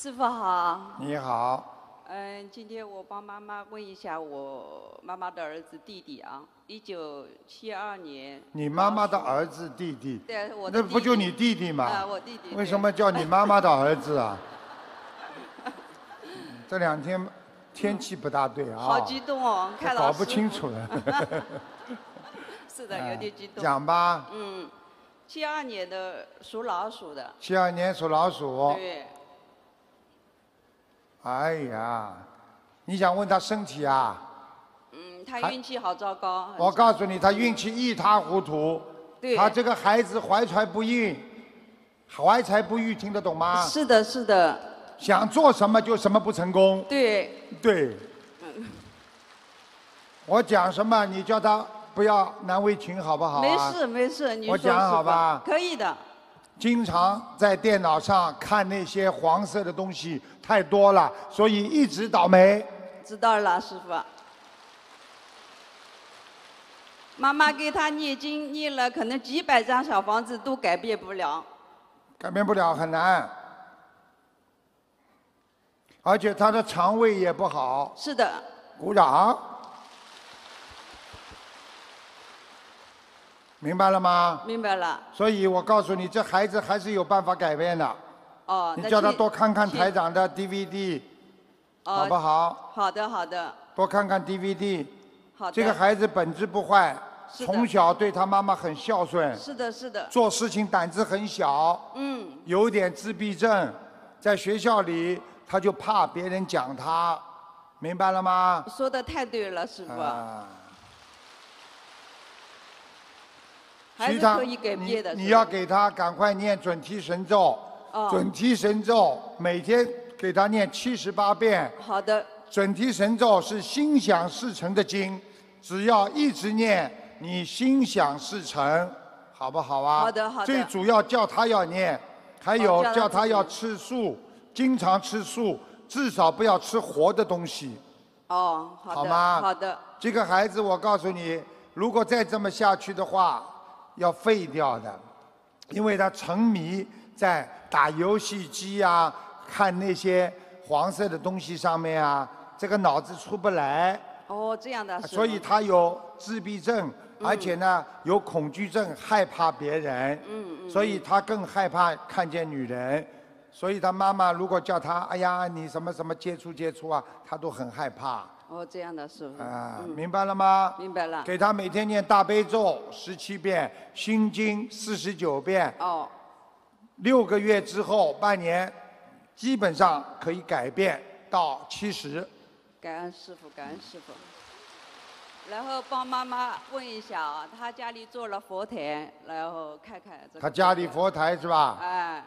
师傅好。你好。嗯，今天我帮妈妈问一下我妈妈的儿子弟弟啊，一九七二年。你妈妈的儿子弟弟。对，我那不就你弟弟吗？啊，我弟弟。为什么叫你妈妈的儿子啊？这两天天气不大对啊。好激动哦！看老搞不清楚了。是的，有点激动。讲吧。嗯，七二年的属老鼠的。七二年属老鼠。对。哎呀，你想问他身体啊？嗯，他运气好糟糕。我告诉你，他运气一塌糊涂。对。他这个孩子怀才不遇，怀才不遇，听得懂吗？是的，是的。想做什么就什么不成功。对。对。我讲什么，你叫他不要难为情，好不好啊？没事，没事，你说好吧？可以的。经常在电脑上看那些黄色的东西太多了，所以一直倒霉。知道了，师傅。妈妈给他念经念了，可能几百张小房子都改变不了。改变不了，很难。而且他的肠胃也不好。是的。鼓掌。明白了吗？明白了。所以我告诉你，这孩子还是有办法改变的。哦，你叫他多看看台长的 DVD，好不好？好的，好的。多看看 DVD。好的。这个孩子本质不坏，从小对他妈妈很孝顺。是的，是的。做事情胆子很小。嗯。有点自闭症，在学校里他就怕别人讲他，明白了吗？说的太对了，师傅。其他你你要给他赶快念准提神咒，准提神咒每天给他念七十八遍。好的。准提神咒是心想事成的经，只要一直念，你心想事成，好不好啊？好的好的。最主要叫他要念，还有叫他要吃素，经常吃素，至少不要吃活的东西。哦，好的。好吗？好的。这个孩子，我告诉你，如果再这么下去的话。要废掉的，因为他沉迷在打游戏机啊、看那些黄色的东西上面啊，这个脑子出不来。哦，这样的。所以他有自闭症，而且呢有恐惧症，害怕别人。嗯嗯。所以他更害怕看见女人，所以他妈妈如果叫他，哎呀，你什么什么接触接触啊，他都很害怕。哦，这样的师傅啊，明白了吗？明白了。给他每天念大悲咒十七遍，心经四十九遍。哦，六个月之后，半年基本上可以改变到七十。感恩师傅，感恩师傅。然后帮妈妈问一下啊，他家里做了佛台，然后看看这。他家里佛台是吧？哎。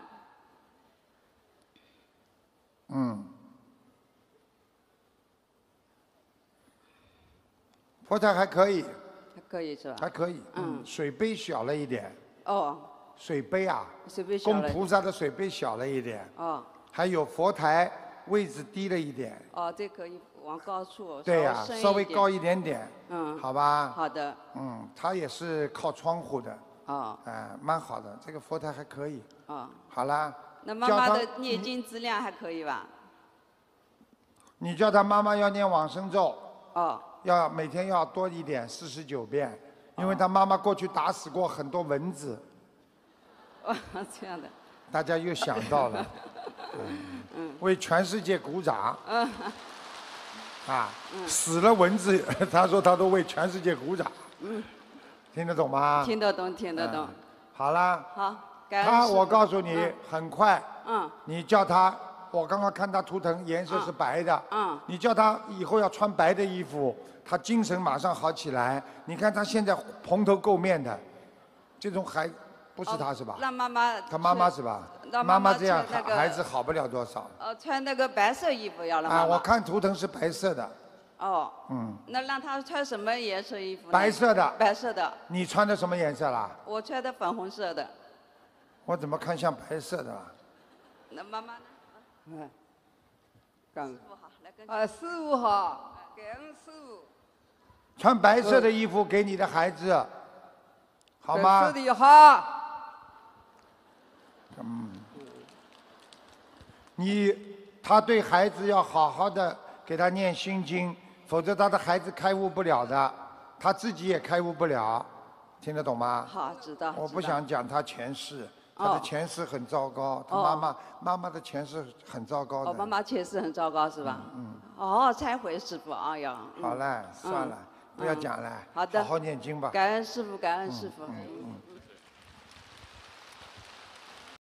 佛台还可以，还可以是吧？还可以，嗯，水杯小了一点。哦。水杯啊。水杯小供菩萨的水杯小了一点。哦。还有佛台位置低了一点。哦，这可以往高处。对呀，稍微高一点点。嗯。好吧。好的。嗯，它也是靠窗户的。哦。哎，蛮好的，这个佛台还可以。哦。好啦。那妈妈的念经质量还可以吧？你叫他妈妈要念往生咒。哦。要每天要多一点四十九遍，因为他妈妈过去打死过很多蚊子。这样的，大家又想到了，为全世界鼓掌。啊，死了蚊子，他说他都为全世界鼓掌。听得懂吗？听得懂，听得懂。好了。好，他我告诉你，很快。嗯。你叫他。我刚刚看他图腾颜色是白的，嗯，你叫他以后要穿白的衣服，他精神马上好起来。你看他现在蓬头垢面的，这种还不是他是吧？让妈妈，他妈妈是吧？让妈妈这样，孩子好不了多少。呃，穿那个白色衣服要了妈妈。啊，我看图腾是白色的。哦。嗯。那让他穿什么颜色衣服？白色的。白色的。你穿的什么颜色啦？我穿的粉红色的。我怎么看像白色的？那妈妈。嗯，干。啊，十五好，感恩十五。穿白色的衣服给你的孩子，好吗？是的，哈。嗯。你，他对孩子要好好的给他念心经，否则他的孩子开悟不了的，他自己也开悟不了。听得懂吗？好，知道。我不想讲他前世。他的前世很糟糕，他妈妈妈妈的前世很糟糕。我妈妈前世很糟糕，是吧？嗯。哦，忏悔师傅，哎呀。好了，算了，不要讲了，好好念经吧。感恩师傅，感恩师傅。嗯。